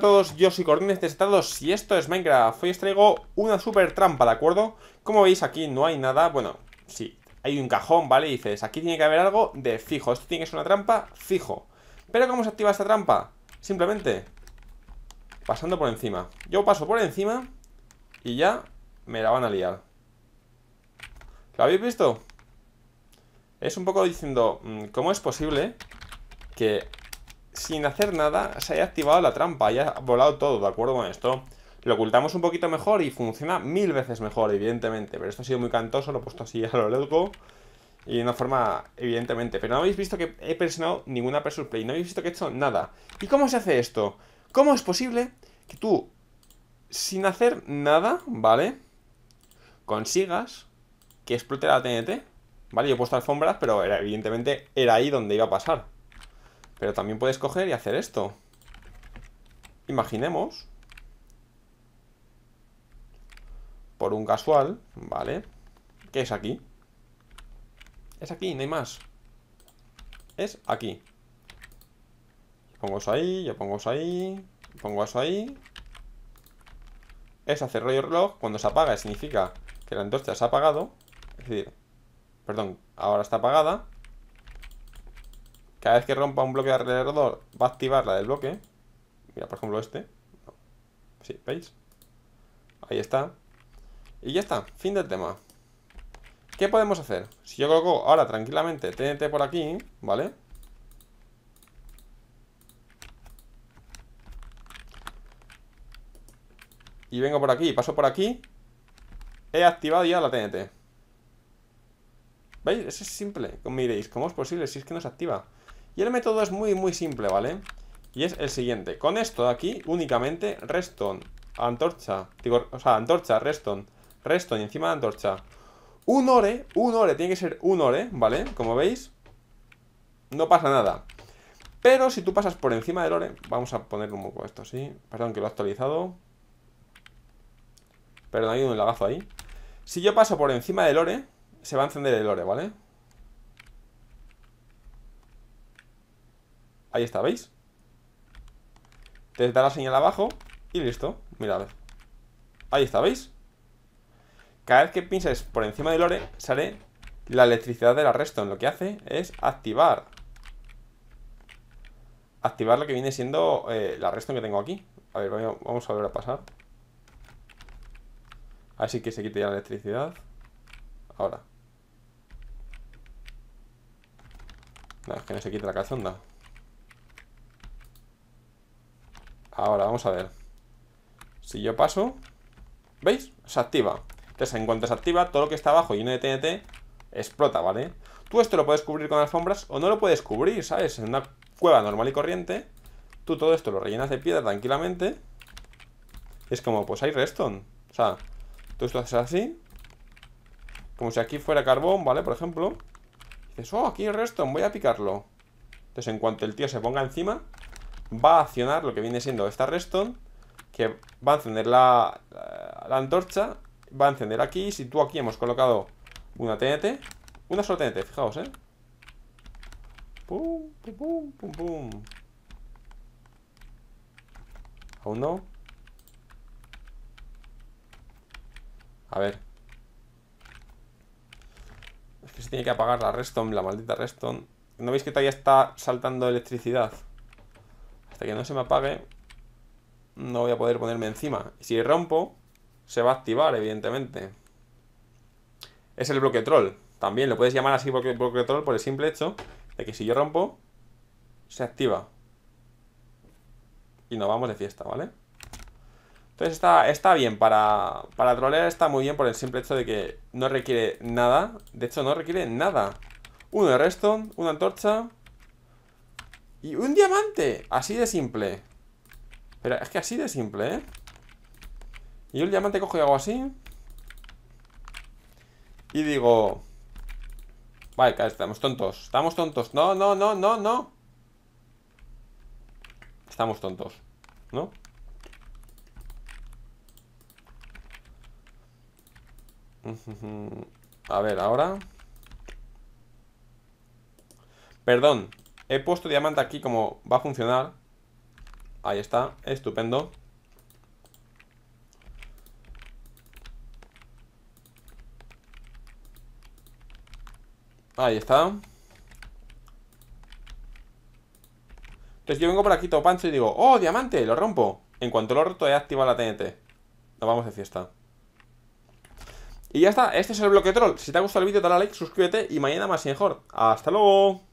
todos, yo soy Cordines de este Estados y esto es Minecraft. Hoy os traigo una super trampa, ¿de acuerdo? Como veis aquí no hay nada, bueno, sí, hay un cajón, ¿vale? Y dices, aquí tiene que haber algo de fijo, esto tiene que ser una trampa fijo. Pero ¿cómo se activa esta trampa? Simplemente pasando por encima. Yo paso por encima y ya me la van a liar. ¿Lo habéis visto? Es un poco diciendo, mm, ¿cómo es posible que sin hacer nada, se ha activado la trampa, ha volado todo, ¿de acuerdo con esto? Lo ocultamos un poquito mejor y funciona mil veces mejor, evidentemente. Pero esto ha sido muy cantoso, lo he puesto así a lo largo. Y de una forma, evidentemente. Pero no habéis visto que he presionado ninguna pressure play. No habéis visto que he hecho nada. ¿Y cómo se hace esto? ¿Cómo es posible que tú, sin hacer nada, ¿vale? Consigas que explote la TNT. ¿Vale? Yo he puesto alfombras, pero evidentemente era ahí donde iba a pasar. Pero también puedes coger y hacer esto. Imaginemos. Por un casual, ¿vale? que es aquí? Es aquí, no hay más. Es aquí. Pongo eso ahí, yo pongo eso ahí, pongo eso ahí. Es hacer rollo reloj. Cuando se apaga significa que la industria se ha apagado. Es decir, perdón, ahora está apagada. Cada vez que rompa un bloque de alrededor, va a activar la del bloque. Mira, por ejemplo, este. Sí, ¿veis? Ahí está. Y ya está, fin del tema. ¿Qué podemos hacer? Si yo coloco ahora tranquilamente TNT por aquí, ¿vale? Y vengo por aquí, paso por aquí He activado ya la TNT ¿Veis? Eso es simple Como miréis. ¿cómo es posible? Si es que no se activa y el método es muy, muy simple, ¿vale? Y es el siguiente. Con esto de aquí, únicamente reston, antorcha, digo, o sea, antorcha, reston, reston, y encima de antorcha. Un ore, un ore, tiene que ser un ore, ¿vale? Como veis, no pasa nada. Pero si tú pasas por encima del ore, vamos a poner un poco esto, ¿sí? Perdón que lo he actualizado. Perdón, hay un lagazo ahí. Si yo paso por encima del ore, se va a encender el ore, ¿vale? Ahí está, ¿veis? Te da la señal abajo y listo. Mirad. Ahí está, ¿veis? Cada vez que pinces por encima del Lore sale la electricidad de la redstone Lo que hace es activar. Activar lo que viene siendo eh, la redstone que tengo aquí. A ver, vamos a volver a pasar. Así que se quite ya la electricidad. Ahora. No, es que no se quite la cazonda. Ahora, vamos a ver. Si yo paso... ¿Veis? Se activa. Entonces, en cuanto se activa, todo lo que está abajo y de TNT explota, ¿vale? Tú esto lo puedes cubrir con alfombras o no lo puedes cubrir, ¿sabes? En una cueva normal y corriente, tú todo esto lo rellenas de piedra tranquilamente. es como, pues hay redstone. O sea, tú esto haces así. Como si aquí fuera carbón, ¿vale? Por ejemplo. Y dices, oh, aquí hay redstone, voy a picarlo. Entonces, en cuanto el tío se ponga encima, va a accionar lo que viene siendo esta redstone, que va a encender la, la, antorcha, va a encender aquí, si tú aquí hemos colocado una TNT, una sola TNT, fijaos, ¿eh? Pum, pum, pum, pum, pum. Aún no. A ver. Es que se tiene que apagar la redstone, la maldita redstone. ¿No veis que todavía está saltando electricidad? hasta que no se me apague, no voy a poder ponerme encima. Si rompo, se va a activar, evidentemente. Es el bloque troll. También lo puedes llamar así bloque, troll por el simple hecho de que si yo rompo, se activa. Y nos vamos de fiesta, ¿vale? Entonces está, está bien, para, para trolear está muy bien por el simple hecho de que no requiere nada. De hecho, no requiere nada. Uno de redstone, una antorcha y un diamante, así de simple Pero es que así de simple, ¿eh? Y yo el diamante cojo y hago así Y digo Vale, estamos tontos Estamos tontos, no, no, no, no, no Estamos tontos, ¿no? A ver, ahora Perdón He puesto diamante aquí como va a funcionar. Ahí está, estupendo. Ahí está. Entonces yo vengo por aquí todo pancho y digo, ¡oh, diamante! Lo rompo. En cuanto lo roto he activado la TNT. Nos vamos de fiesta. Y ya está, este es el bloque troll. Si te ha gustado el vídeo, dale like, suscríbete y mañana más y mejor. ¡Hasta luego!